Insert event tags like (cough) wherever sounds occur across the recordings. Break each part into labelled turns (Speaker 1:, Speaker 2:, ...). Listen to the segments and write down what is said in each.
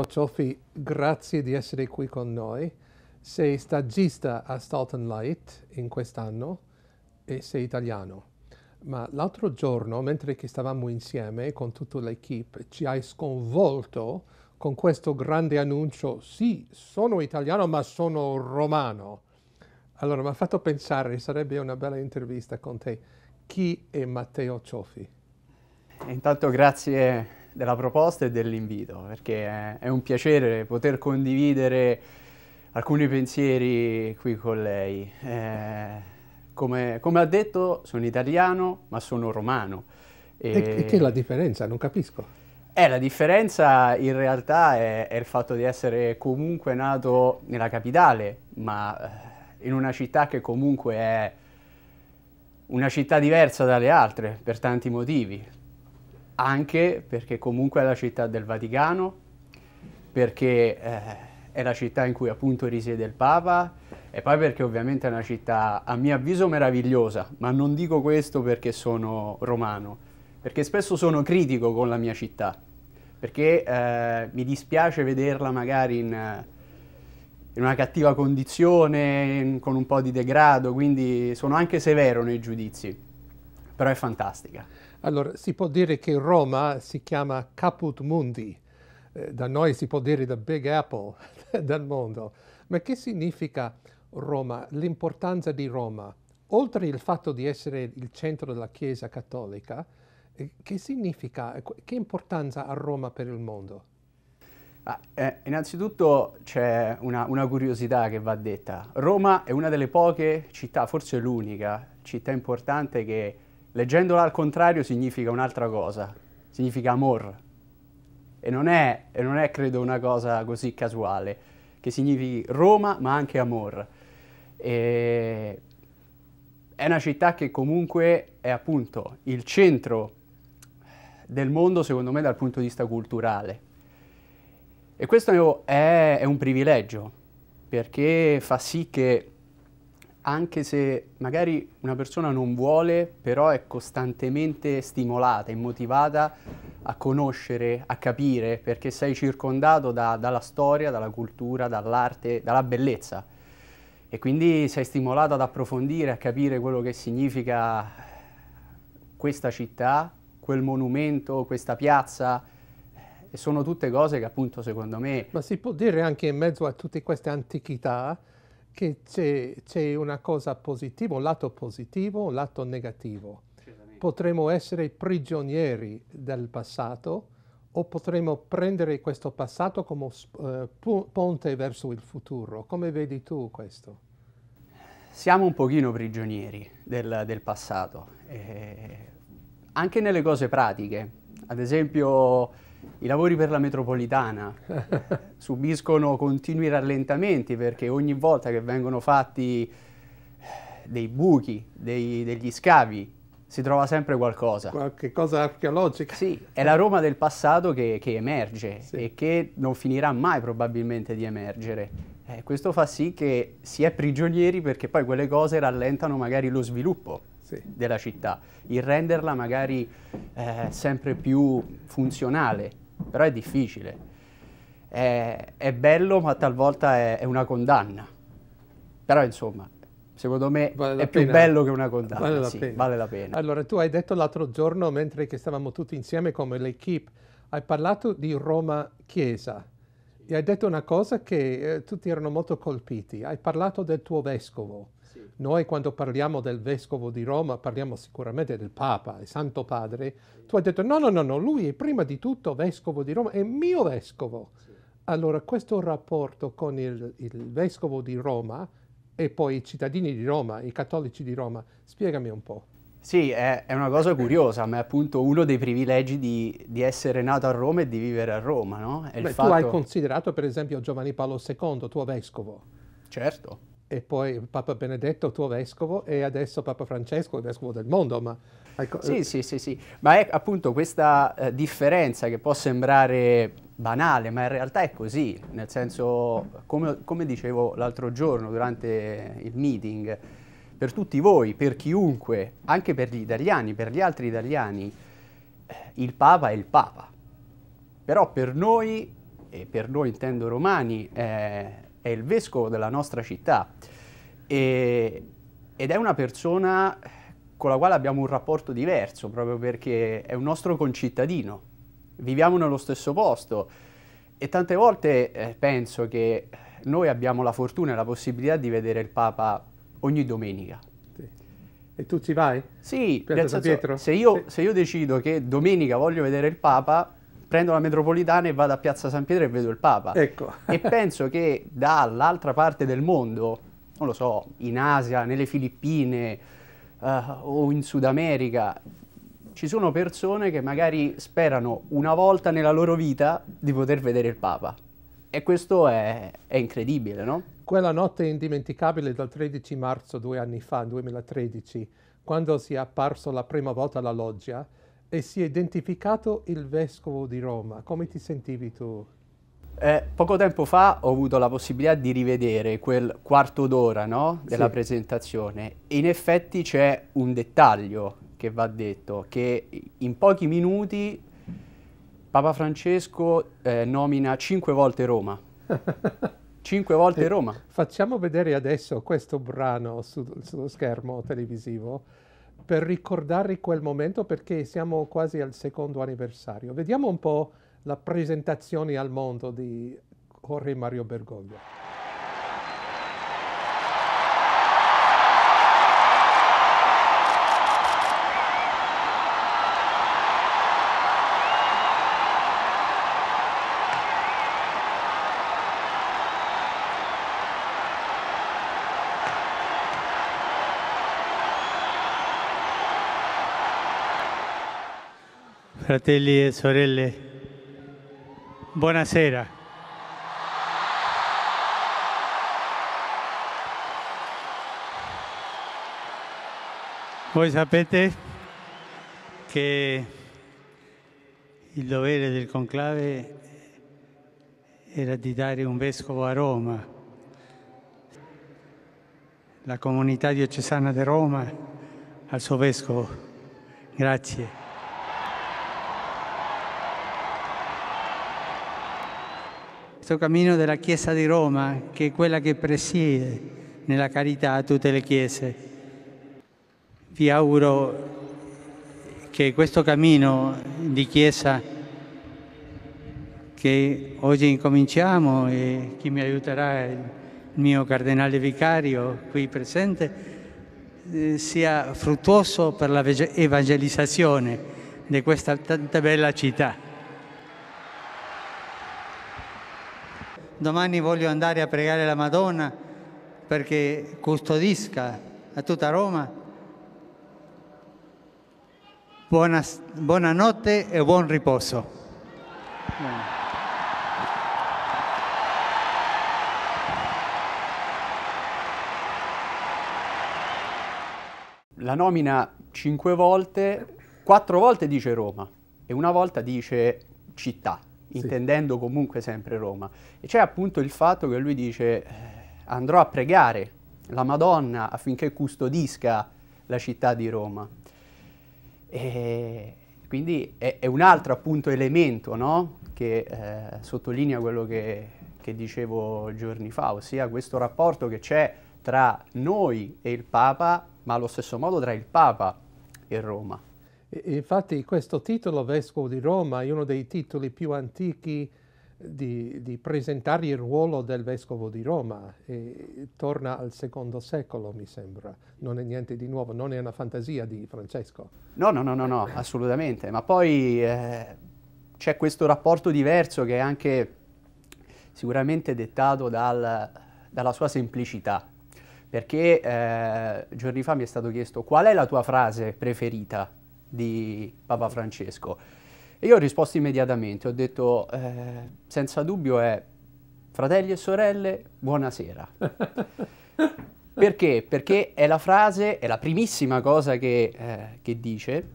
Speaker 1: Mario Cioffi, grazie di essere qui con noi. Sei stagista a Stalton Light in quest'anno e sei italiano. Ma l'altro giorno, mentre stavamo insieme con tutta l'equipe, ci hai sconvolto con questo grande annuncio, sì, sono italiano ma sono romano. Allora, mi ha fatto pensare, sarebbe una bella intervista con te. Chi è Matteo Cioffi? Intanto
Speaker 2: grazie della proposta e dell'invito, perché è un piacere poter condividere alcuni pensieri qui con lei. Eh, come, come, ha detto, sono italiano, ma sono romano. E, e che è la
Speaker 1: differenza? Non capisco.
Speaker 2: Eh, la differenza in realtà è, è, il fatto di essere comunque nato nella capitale, ma eh, in una città che comunque è una città diversa dalle altre per tanti motivi anche perché comunque è la città del Vaticano, perché eh, è la città in cui appunto risiede il Papa e poi perché ovviamente è una città a mio avviso meravigliosa, ma non dico questo perché sono romano, perché spesso sono critico con la mia città, perché eh, mi dispiace vederla magari in in una cattiva condizione, con un po' di degrado, quindi sono anche severo nei giudizi,
Speaker 1: però è fantastica. Allora, si può dire che Roma si chiama Caput Mundi, eh, da noi si può dire the Big Apple (laughs) del mondo, ma che significa Roma, l'importanza di Roma? Oltre il fatto di essere il centro della Chiesa cattolica, eh, che significa, ecco, che importanza ha Roma per il mondo?
Speaker 2: Ah, eh, innanzitutto c'è una, una curiosità che va detta. Roma è una delle poche città, forse l'unica città importante che leggendola al contrario significa un'altra cosa, significa amor. E non è, e non è credo una cosa così casuale, che significhi Roma ma anche amor. E è una città che comunque è appunto il centro del mondo secondo me dal punto di vista culturale. E questo è, è un privilegio perché fa sì che anche se magari una persona non vuole, però è costantemente stimolata e motivata a conoscere, a capire, perché sei circondato da, dalla storia, dalla cultura, dall'arte, dalla bellezza. E quindi sei stimolato ad approfondire, a capire quello che significa questa città, quel monumento, questa piazza,
Speaker 1: e sono tutte cose che appunto secondo me... Ma si può dire anche in mezzo a tutte queste antichità che c'è, una cosa positiva, un lato positivo, un lato negativo. Potremmo essere prigionieri del passato o potremmo prendere questo passato come eh, ponte verso il futuro. Come vedi tu questo?
Speaker 2: Siamo un pochino prigionieri del, del passato,
Speaker 1: eh,
Speaker 2: anche nelle cose pratiche. Ad esempio i lavori per la metropolitana (laughs) subiscono continui rallentamenti perché ogni volta che vengono fatti eh, dei buchi, dei, degli scavi, si trova sempre qualcosa. Qualche cosa archeologica. Sì, è la Roma del passato che, che emerge sì. e che non finirà mai probabilmente di emergere. Eh, questo fa sì che si è prigionieri perché poi quelle cose rallentano magari lo sviluppo sì. della città, il renderla magari eh, sempre più funzionale, però è difficile. È, è bello, ma talvolta è, è, una condanna. Però insomma, secondo me vale è pena. più bello che una condanna, vale la, vale la, pena.
Speaker 1: Allora, tu hai detto l'altro giorno, mentre che stavamo tutti insieme come l'equipe, hai parlato di Roma Chiesa e hai detto una cosa che eh, tutti erano molto colpiti. Hai parlato del tuo vescovo noi quando parliamo del vescovo di Roma parliamo sicuramente del Papa, il Santo Padre. Tu hai detto no, no, no, no, lui è prima di tutto vescovo di Roma, è mio vescovo. Sì. Allora questo rapporto con il, il vescovo di Roma e poi i cittadini di Roma, i cattolici di Roma, spiegami un po'.
Speaker 2: Sì, è, è, una cosa curiosa, ma è appunto uno dei privilegi di, di essere nato a Roma e di vivere a Roma, no? Beh, fatto... Tu hai
Speaker 1: considerato per esempio Giovanni Paolo II tuo vescovo? Certo e poi Papa Benedetto, tuo vescovo, e adesso Papa Francesco, il vescovo del mondo. Ma... Ecco, sì, eh, sì,
Speaker 2: sì, sì, ma è appunto questa eh, differenza che può sembrare banale, ma in realtà è così, nel senso, come, come dicevo l'altro giorno durante il meeting, per tutti voi, per chiunque, anche per gli italiani, per gli altri italiani, eh, il Papa è il Papa. Però per noi, e per noi intendo romani, eh, è il vescovo della nostra città e, ed è una persona con la quale abbiamo un rapporto diverso proprio perché è un nostro concittadino, viviamo nello stesso posto e tante volte eh, penso che noi abbiamo la fortuna e la possibilità di vedere il Papa ogni domenica. E tu ci vai? Sì, senso, se, io, sì. se io decido che domenica voglio vedere il Papa, prendo la metropolitana e vado a Piazza San Pietro e vedo il Papa. Ecco. e (laughs) penso che dall'altra parte del mondo, non lo so, in Asia, nelle Filippine uh, o in Sud America, ci sono persone che magari sperano una volta nella
Speaker 1: loro vita di poter vedere il Papa. E questo è, è incredibile, no? Quella notte indimenticabile dal 13 marzo due anni fa, 2013, quando si è apparso la prima volta alla loggia, e si è identificato il vescovo di Roma. Come ti sentivi tu?
Speaker 2: Eh, poco tempo fa ho avuto la possibilità di rivedere quel quarto d'ora no? della sì. presentazione e in effetti c'è un dettaglio che va detto, che in pochi minuti Papa Francesco eh, nomina cinque volte Roma. (laughs) cinque volte eh, Roma.
Speaker 1: Facciamo vedere adesso questo brano su, sullo schermo televisivo per ricordare quel momento perché siamo quasi al secondo anniversario. Vediamo un po' la presentazione al mondo di Jorge Mario Bergoglio.
Speaker 3: fratelli e sorelle, buonasera. Voi sapete che il dovere del conclave era di dare un vescovo a Roma. La comunità diocesana di Roma al suo vescovo. Grazie. questo cammino della Chiesa di Roma, che è quella che presiede nella carità a tutte le chiese. Vi auguro che questo cammino di Chiesa che oggi incominciamo e chi mi aiuterà è il mio Cardinale Vicario qui presente, eh, sia fruttuoso per l'evangelizzazione di questa tanta bella città. domani voglio andare a pregare la Madonna perché custodisca a tutta Roma. Buona, buonanotte e buon riposo.
Speaker 2: La nomina cinque volte, quattro volte dice Roma e una volta dice città intendendo sì. comunque sempre Roma. E c'è appunto il fatto che lui dice eh, andrò a pregare la Madonna affinché custodisca la città di Roma. E quindi è, è un altro appunto elemento no? che eh, sottolinea quello che, che, dicevo giorni fa, ossia questo
Speaker 1: rapporto che c'è tra noi e il Papa, ma allo stesso modo tra il Papa e Roma infatti questo titolo Vescovo di Roma è uno dei titoli più antichi di, di presentare il ruolo del Vescovo di Roma, e, torna al secondo secolo mi sembra, non è niente di nuovo, non è una fantasia di Francesco.
Speaker 2: No, no, no, no, no assolutamente, ma poi eh, c'è questo rapporto diverso che è anche sicuramente dettato dal, dalla sua semplicità, perché eh, giorni fa mi è stato chiesto qual è la tua frase preferita di Papa Francesco? E io ho risposto immediatamente, ho detto eh, senza dubbio è fratelli e sorelle, buonasera. (laughs) Perché? Perché è la frase, è la primissima cosa che, eh, che dice,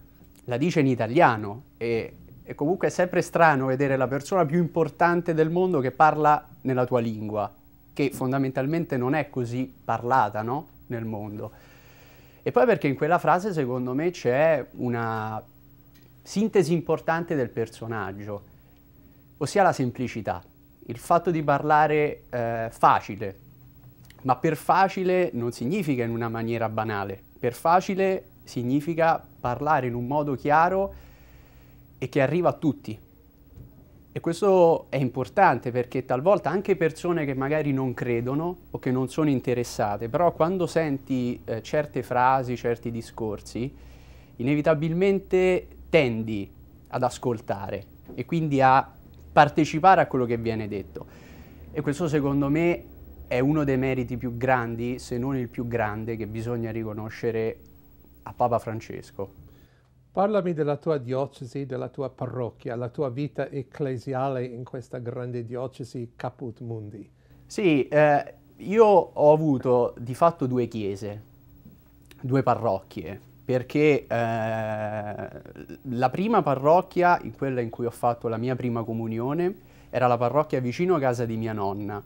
Speaker 2: la dice in italiano e, e comunque è sempre strano vedere la persona più importante del mondo che parla nella tua lingua, che fondamentalmente non è così parlata no? nel mondo. E poi perché in quella frase secondo me c'è una sintesi importante del personaggio, ossia la semplicità, il fatto di parlare eh, facile, ma per facile non significa in una maniera banale, per facile significa parlare in un modo chiaro e che arriva a tutti, e questo è importante perché talvolta anche persone che magari non credono o che non sono interessate, però quando senti eh, certe frasi, certi discorsi, inevitabilmente tendi ad ascoltare e quindi a partecipare a quello che viene detto. E questo secondo me è uno dei meriti più grandi, se non il più grande, che bisogna riconoscere a Papa Francesco.
Speaker 1: Parlami della tua diocesi, della tua parrocchia, la tua vita ecclesiale in questa grande diocesi Caput Mundi. Sì, eh, io
Speaker 2: ho avuto di fatto due chiese, due parrocchie, perché eh, la prima parrocchia, quella in cui ho fatto la mia prima comunione, era la parrocchia vicino a casa di mia nonna,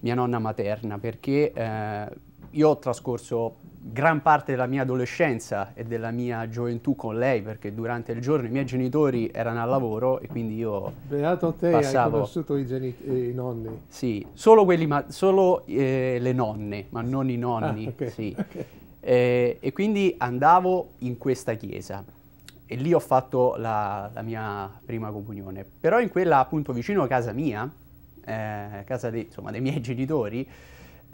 Speaker 2: mia nonna materna, perché... Eh, io ho trascorso gran parte della mia adolescenza e della mia gioventù con lei perché durante il giorno i miei genitori erano al lavoro e quindi io
Speaker 1: Beato te passavo... hai conosciuto i, geni... i nonni
Speaker 2: sì, solo, quelli, ma... solo eh, le nonne ma non i nonni ah, okay, sì. okay. Eh, e quindi andavo in questa chiesa e lì ho fatto la, la mia prima comunione però in quella appunto vicino a casa mia eh, casa de, insomma, dei miei genitori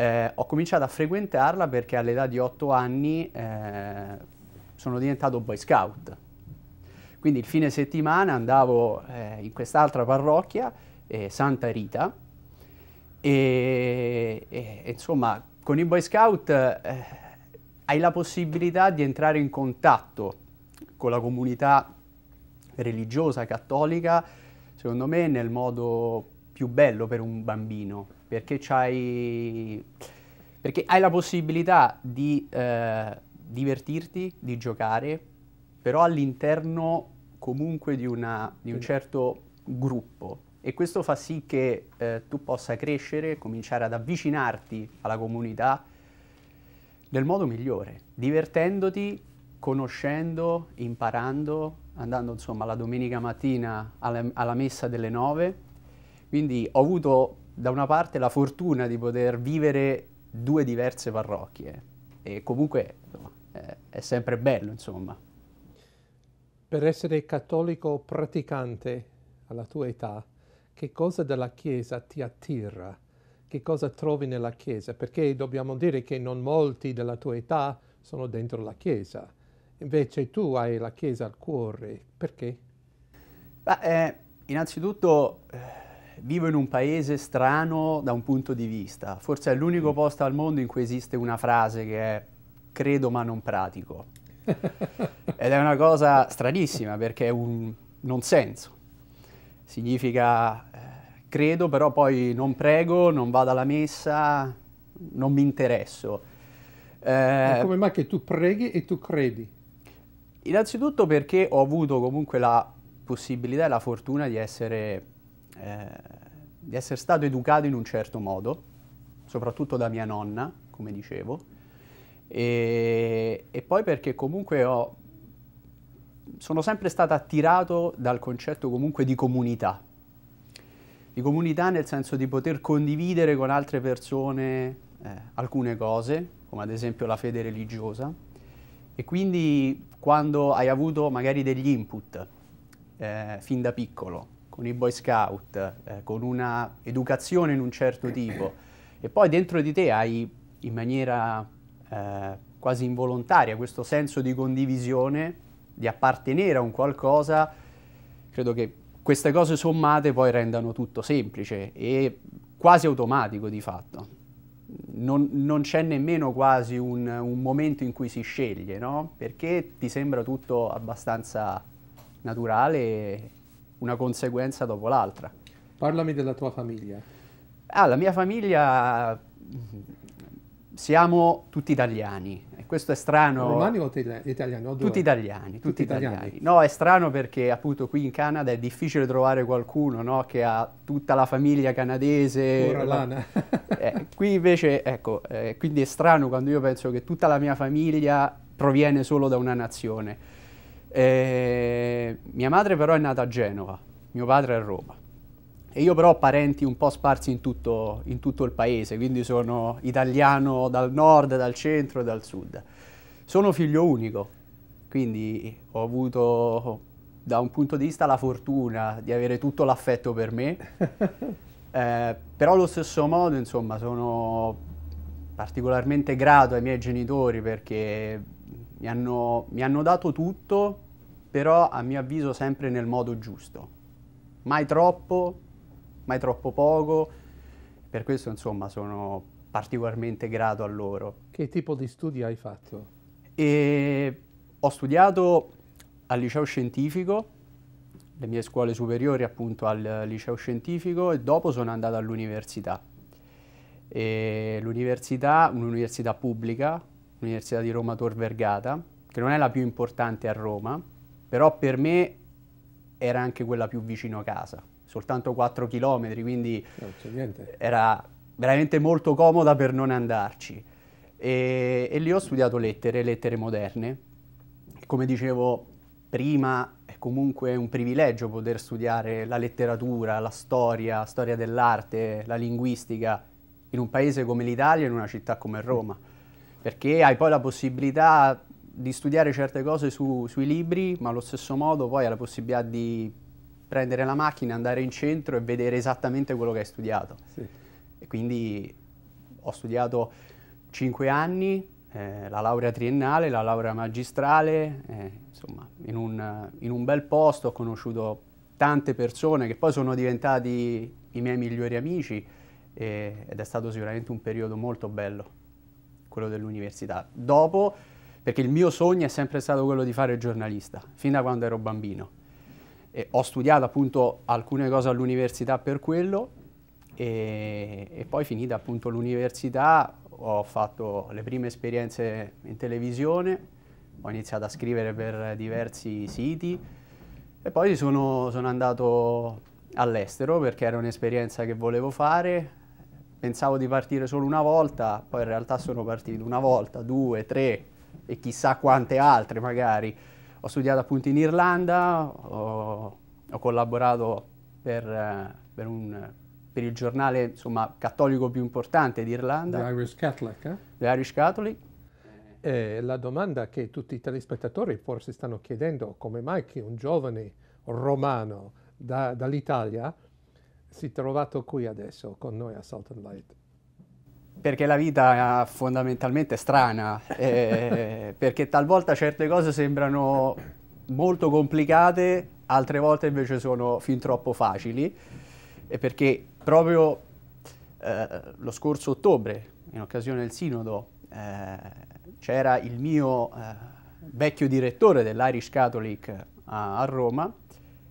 Speaker 2: eh, ho cominciato a frequentarla perché all'età di 8 anni eh, sono diventato boy scout. Quindi il fine settimana andavo eh, in quest'altra parrocchia, eh, Santa Rita, e, e, insomma con i boy scout eh, hai la possibilità di entrare in contatto con la comunità religiosa cattolica, secondo me nel modo più bello per un bambino perché hai la possibilità di eh, divertirti, di giocare, però all'interno comunque di, una, di, un certo gruppo. E questo fa sì che eh, tu possa crescere, cominciare ad avvicinarti alla comunità nel modo migliore, divertendoti, conoscendo, imparando, andando insomma la domenica mattina alla, alla messa delle nove. Quindi ho avuto da una parte la fortuna di poter vivere due diverse parrocchie e comunque no, è, è sempre bello, insomma.
Speaker 1: Per essere cattolico praticante alla tua età, che cosa della Chiesa ti attira? Che cosa trovi nella Chiesa? Perché dobbiamo dire che non molti della tua età sono dentro la Chiesa. Invece tu hai la Chiesa al cuore. Perché? Beh, eh, innanzitutto...
Speaker 2: Eh vivo in un paese strano da un punto di vista, forse è l'unico mm. posto al mondo in cui esiste una frase che è credo ma non pratico. (laughs) Ed è una cosa stranissima perché è un non senso. Significa eh, credo, però poi non prego, non vado alla messa, non mi interesso. Eh, come mai che tu preghi e tu credi? Innanzitutto perché ho avuto comunque la possibilità e la fortuna di essere eh, di essere stato educato in un certo modo, soprattutto da mia nonna, come dicevo, e, e poi perché comunque ho, sono sempre stato attirato dal concetto comunque di comunità, di comunità nel senso di poter condividere con altre persone eh, alcune cose, come ad esempio la fede religiosa, e quindi quando hai avuto magari degli input eh, fin da piccolo, con i Boy Scout, eh, con una educazione in un certo tipo, e poi dentro di te hai in maniera eh, quasi involontaria questo senso di condivisione, di appartenere a un qualcosa, credo che queste cose sommate poi rendano tutto semplice e quasi automatico di fatto. Non, non c'è nemmeno quasi un, un, momento in cui si sceglie, no? Perché ti sembra tutto abbastanza naturale una conseguenza dopo l'altra. Parlami della tua famiglia. Ah, la mia famiglia mm, siamo tutti italiani. E questo è strano. Romani
Speaker 1: o italiani? O tutti
Speaker 2: italiani, tutti, tutti italiani. italiani. No, è strano perché appunto qui in Canada è difficile trovare qualcuno no, che ha tutta la famiglia canadese. La... (laughs) eh, qui invece, ecco, eh, quindi è strano quando io penso che tutta la mia famiglia proviene solo da una nazione. Eh, mia madre però è nata a Genova, mio padre a Roma. E io però ho parenti un po' sparsi in tutto, in tutto il paese, quindi sono italiano dal nord, dal centro e dal sud. Sono figlio unico, quindi ho avuto da un punto di vista la fortuna di avere tutto l'affetto per me, (laughs) eh, però allo stesso modo insomma sono particolarmente grato ai miei genitori perché mi hanno, mi hanno dato tutto, però a mio avviso sempre nel modo giusto. Mai troppo, mai troppo poco, per questo insomma sono particolarmente grato a loro.
Speaker 1: Che tipo di studi hai fatto?
Speaker 2: E ho studiato al liceo scientifico, le mie scuole superiori appunto al liceo scientifico e dopo sono andato all'università. l'università, un'università pubblica, l'Università di Roma Tor Vergata, che non è la più importante a Roma, però per me era anche quella più vicino a casa, soltanto 4 km, quindi era veramente molto comoda per non andarci. E, e lì ho studiato lettere, lettere moderne. Come dicevo prima, è comunque un privilegio poter studiare la letteratura, la storia, la storia dell'arte, la linguistica in un paese come l'Italia, in una città come Roma perché hai poi la possibilità di studiare certe cose su, sui libri, ma allo stesso modo poi hai la possibilità di prendere la macchina, andare in centro e vedere esattamente quello che hai studiato. Sì. E quindi ho studiato 5 anni, eh, la laurea triennale, la laurea magistrale, eh, insomma, in un, in un bel posto ho conosciuto tante persone che poi sono diventati i miei migliori amici eh, ed è stato sicuramente un periodo molto bello quello dell'università. Dopo, perché il mio sogno è sempre stato quello di fare giornalista, fin da quando ero bambino. E ho studiato appunto alcune cose all'università per quello e, e poi finita appunto l'università ho fatto le prime esperienze in televisione, ho iniziato a scrivere per diversi siti e poi sono, sono andato all'estero perché era un'esperienza che volevo fare, pensavo di partire solo una volta, poi in realtà sono partito una volta, due, tre e chissà quante altre magari. Ho studiato appunto in Irlanda, ho, ho collaborato per, eh, per, un, per, il giornale insomma, cattolico più importante d'Irlanda. The Irish
Speaker 1: Catholic, eh? The Irish Catholic. Eh, la domanda che tutti i telespettatori forse stanno chiedendo, come mai che un giovane romano da, dall'Italia si è trovato qui adesso con noi a Salt and Light? Perché la
Speaker 2: vita è fondamentalmente strana, eh, (laughs) perché talvolta certe cose sembrano molto complicate, altre volte invece sono fin troppo facili, e perché proprio eh, lo scorso ottobre, in occasione del sinodo, eh, c'era il mio eh, vecchio direttore dell'Irish Catholic a, eh, a Roma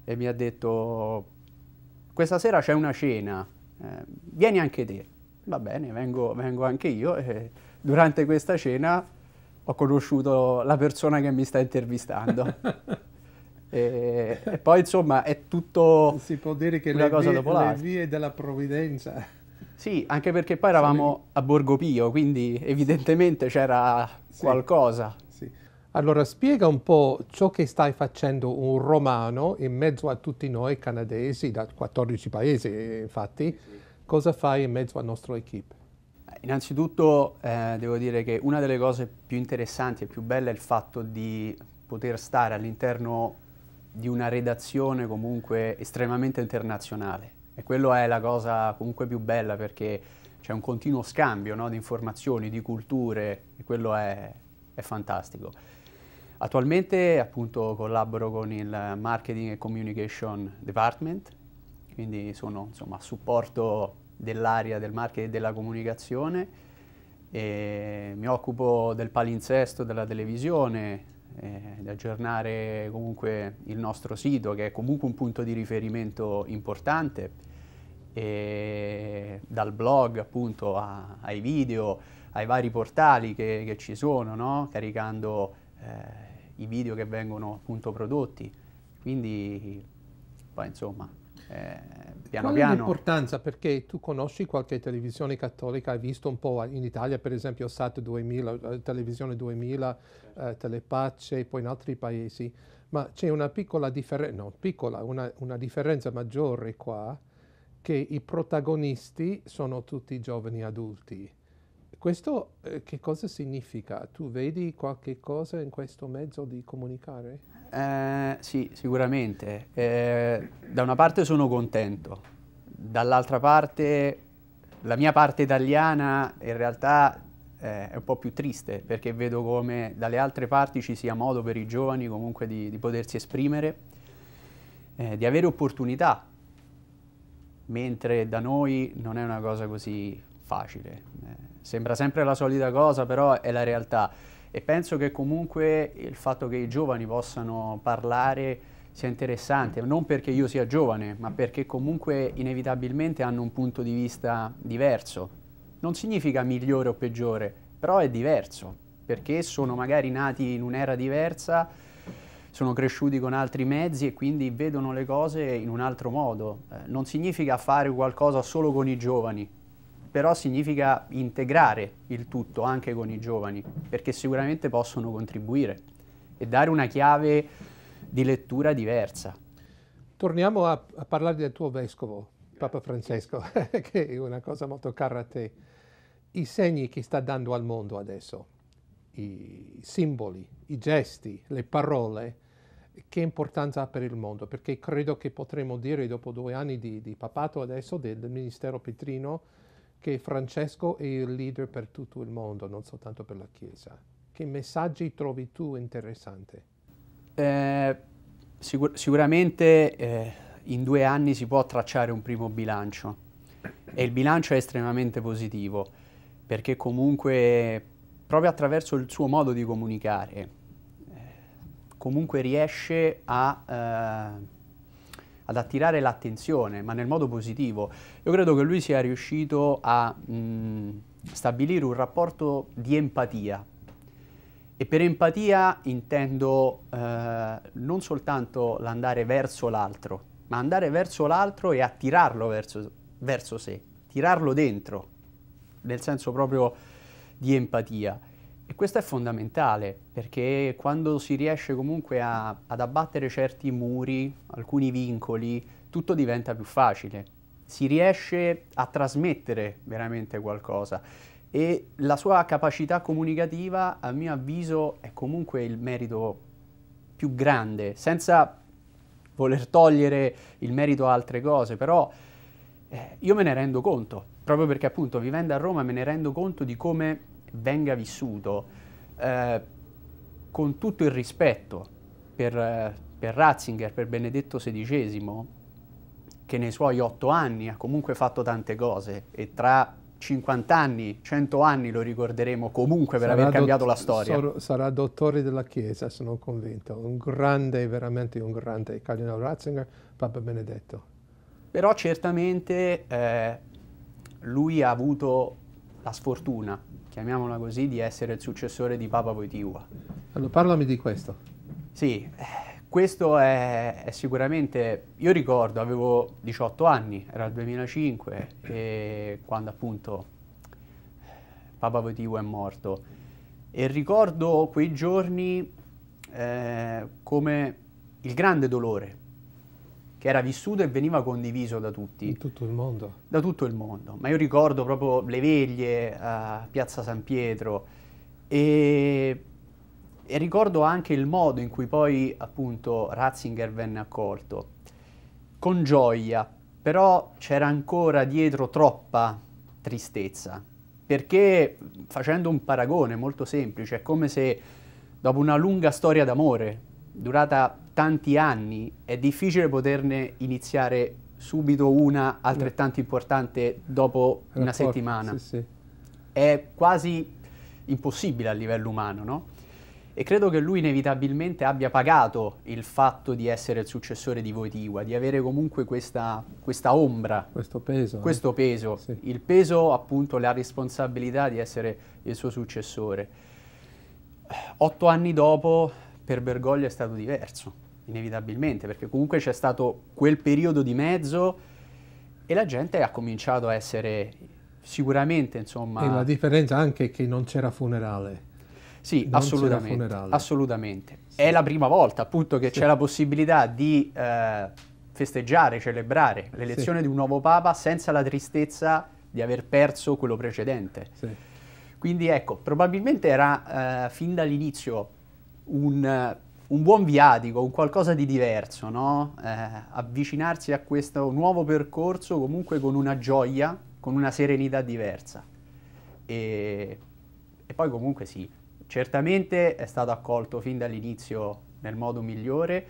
Speaker 2: e mi ha detto questa sera c'è una cena, eh, vieni anche te. Va bene, vengo, vengo anche io. E durante questa cena ho conosciuto la persona che mi sta intervistando. (laughs) e, e, poi insomma è tutto... Si può dire che una le vie, le
Speaker 1: vie della provvidenza.
Speaker 2: Sì, anche perché poi eravamo a Borgo Pio,
Speaker 1: quindi evidentemente c'era sì. qualcosa. Allora, spiega un po' ciò che stai facendo un romano in mezzo a tutti noi canadesi, da 14 paesi infatti, cosa fai in mezzo alla nostra equip? Innanzitutto
Speaker 2: eh, devo dire che una delle cose più interessanti e più belle è il fatto di poter stare all'interno di una redazione comunque estremamente internazionale e quella è la cosa comunque più bella perché c'è un continuo scambio no, di informazioni, di culture e quello è, è fantastico. Attualmente appunto collaboro con il Marketing e Communication Department, quindi sono insomma, a supporto dell'area del marketing e della comunicazione e mi occupo del palinsesto della televisione, eh, di aggiornare comunque il nostro sito che è comunque un punto di riferimento importante e dal blog appunto a, ai video, ai vari portali che, che ci sono, no? caricando eh, i video che vengono appunto prodotti. Quindi poi insomma eh,
Speaker 1: piano Qual piano. l'importanza? Perché tu conosci qualche televisione cattolica, hai visto un po' in Italia per esempio Sat 2000, eh, Televisione 2000, certo. eh, Telepace, poi in altri paesi, ma c'è una piccola differenza, no piccola, una, una, differenza maggiore qua, che i protagonisti sono tutti giovani adulti questo eh, che cosa significa? Tu vedi qualche cosa in questo mezzo di comunicare?
Speaker 2: Eh, sì, sicuramente. Eh, da una parte sono contento, dall'altra parte la mia parte italiana in realtà eh, è un po' più triste perché vedo come dalle altre parti ci sia modo per i giovani comunque di, di potersi esprimere, eh, di avere opportunità, mentre da noi non è una cosa così facile. Eh, sembra sempre la solita cosa, però è la realtà. E penso che comunque il fatto che i giovani possano parlare sia interessante, non perché io sia giovane, ma perché comunque inevitabilmente hanno un punto di vista diverso. Non significa migliore o peggiore, però è diverso, perché sono magari nati in un'era diversa, sono cresciuti con altri mezzi e quindi vedono le cose in un altro modo. Eh, non significa fare qualcosa solo con i giovani, però significa integrare il tutto anche con i giovani, perché sicuramente possono contribuire e dare una chiave
Speaker 1: di lettura diversa. Torniamo a, a parlare del tuo vescovo, Papa Francesco, (laughs) che è una cosa molto cara a te. I segni che sta dando al mondo adesso, i simboli, i gesti, le parole, che importanza ha per il mondo? Perché credo che potremmo dire dopo due anni di, di papato adesso del, del Ministero Petrino, che Francesco è il leader per tutto il mondo, non soltanto per la Chiesa. Che messaggi trovi tu interessanti?
Speaker 2: Eh, sicur sicuramente eh, in due anni si può tracciare un primo bilancio e il bilancio è estremamente positivo perché comunque proprio attraverso il suo modo di comunicare eh, comunque riesce a eh, ad attirare l'attenzione, ma nel modo positivo. Io credo che lui sia riuscito a mh, stabilire un rapporto di empatia. E per empatia intendo eh, non soltanto l'andare verso l'altro, ma andare verso l'altro e attirarlo verso, verso sé, tirarlo dentro, nel senso proprio di empatia. E questo è fondamentale perché quando si riesce comunque a, ad abbattere certi muri, alcuni vincoli, tutto diventa più facile. Si riesce a trasmettere veramente qualcosa e la sua capacità comunicativa, a mio avviso, è comunque il merito più grande, senza voler togliere il merito a altre cose, però eh, io me ne rendo conto, proprio perché appunto vivendo a Roma me ne rendo conto di come venga vissuto eh, con tutto il rispetto per, eh, per Ratzinger, per Benedetto XVI, che nei suoi otto anni ha comunque fatto tante cose e tra 50 anni, 100 anni lo ricorderemo
Speaker 1: comunque per sarà aver cambiato la storia. Sarò, sarà dottore della Chiesa, sono convinto, un grande, veramente un grande cardinale Ratzinger, Papa Benedetto.
Speaker 2: Però certamente eh, lui ha avuto la sfortuna, chiamiamola così, di essere il successore di Papa Wojtyła.
Speaker 1: Allora parlami di questo.
Speaker 2: Sì, eh, questo è, è, sicuramente, io ricordo, avevo 18 anni, era il 2005, e quando appunto eh, Papa Wojtyła è morto. E ricordo quei giorni eh, come il grande dolore che era vissuto e veniva condiviso da tutti. In tutto il mondo. Da tutto il mondo. Ma io ricordo proprio le veglie a eh, Piazza San Pietro e, e ricordo anche il modo in cui poi appunto Ratzinger venne accolto. Con gioia, però c'era ancora dietro troppa tristezza, perché facendo un paragone molto semplice, è come se dopo una lunga storia d'amore durata tanti anni, è difficile poterne iniziare subito una altrettanto importante dopo Rapporti, una settimana. Sì, sì. È quasi impossibile a livello umano, no? E credo che lui inevitabilmente abbia pagato il fatto di essere il successore di Voitiva, di avere comunque questa, questa ombra. Questo peso. Eh. Questo eh? peso. Sì. Il peso, appunto, la responsabilità di essere il suo successore. Otto anni dopo per Bergoglio è stato diverso, inevitabilmente, perché comunque c'è stato quel periodo di mezzo e la gente ha cominciato a essere sicuramente, insomma... E la
Speaker 1: differenza anche è che non c'era funerale. Sì, non assolutamente.
Speaker 2: assolutamente. Sì. È la prima volta appunto che sì. c'è la possibilità di eh, festeggiare, celebrare l'elezione sì. di un nuovo Papa senza la tristezza di aver perso quello precedente. Quindi ecco, probabilmente era eh, fin dall'inizio un, un buon viatico, un qualcosa di diverso, no? eh, avvicinarsi a questo nuovo percorso comunque con una gioia, con una serenità diversa. E, e poi comunque sì, certamente è stato accolto fin dall'inizio nel modo migliore.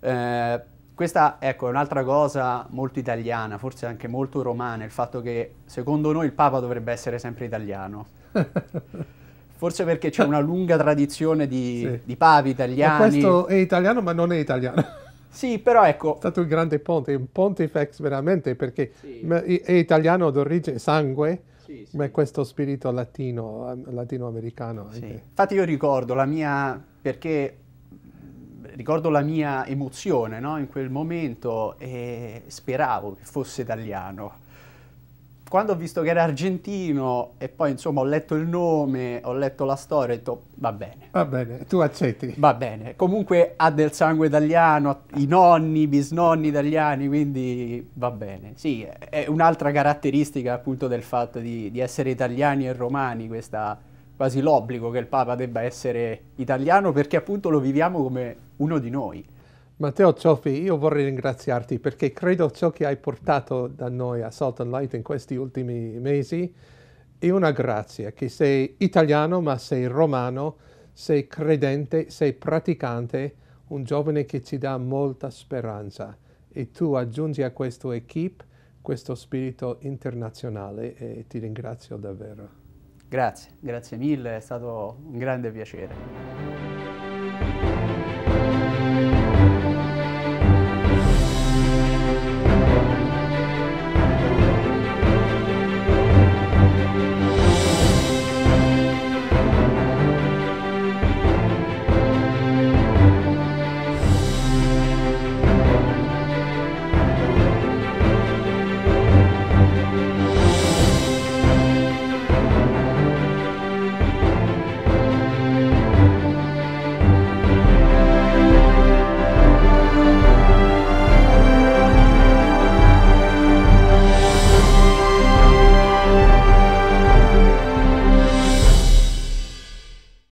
Speaker 2: Eh, questa ecco, è un'altra cosa molto italiana, forse anche molto romana, il fatto che secondo noi il Papa dovrebbe essere sempre italiano. (laughs) Forse perché c'è una lunga tradizione di, sì. di pavi italiani. Ma questo è
Speaker 1: italiano, ma non è italiano. Sì, però ecco... È stato un grande ponte, un pontifex veramente, perché sì. è italiano d'origine, sangue, sì, sì. ma è questo spirito latino, latinoamericano. Infatti
Speaker 2: io ricordo la mia... perché ricordo la mia emozione no? in quel momento e speravo che fosse italiano quando ho visto che era argentino e poi insomma ho letto il nome, ho letto la storia, ho detto va bene.
Speaker 1: Va bene, tu accetti. Va
Speaker 2: bene, comunque ha del sangue italiano, i nonni, i bisnonni italiani, quindi va bene. Sì, è un'altra caratteristica appunto del fatto di, di essere italiani e romani, questa quasi l'obbligo che il Papa debba essere italiano perché appunto lo viviamo come
Speaker 1: uno di noi. Matteo Cioffi, io vorrei ringraziarti perché credo ciò che hai portato da noi a Salt and Light in questi ultimi mesi è una grazia, che sei italiano ma sei romano, sei credente, sei praticante, un giovane che ci dà molta speranza e tu aggiungi a questo equip questo spirito internazionale e ti ringrazio davvero. Grazie, grazie mille, è stato un grande piacere.